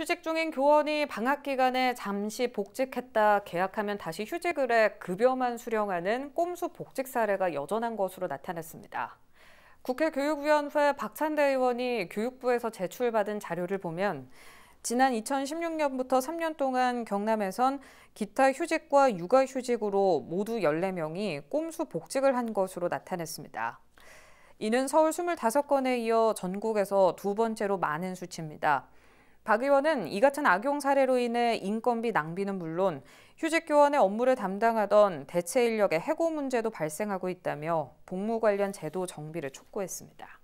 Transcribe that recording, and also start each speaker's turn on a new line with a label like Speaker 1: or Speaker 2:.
Speaker 1: 휴직 중인 교원이 방학 기간에 잠시 복직했다 계약하면 다시 휴직을 해 급여만 수령하는 꼼수 복직 사례가 여전한 것으로 나타났습니다. 국회 교육위원회 박찬대 의원이 교육부에서 제출받은 자료를 보면 지난 2016년부터 3년 동안 경남에선 기타 휴직과 육아휴직으로 모두 14명이 꼼수 복직을 한 것으로 나타냈습니다. 이는 서울 25건에 이어 전국에서 두 번째로 많은 수치입니다. 박 의원은 이 같은 악용 사례로 인해 인건비 낭비는 물론 휴직교원의 업무를 담당하던 대체 인력의 해고 문제도 발생하고 있다며 복무 관련 제도 정비를 촉구했습니다.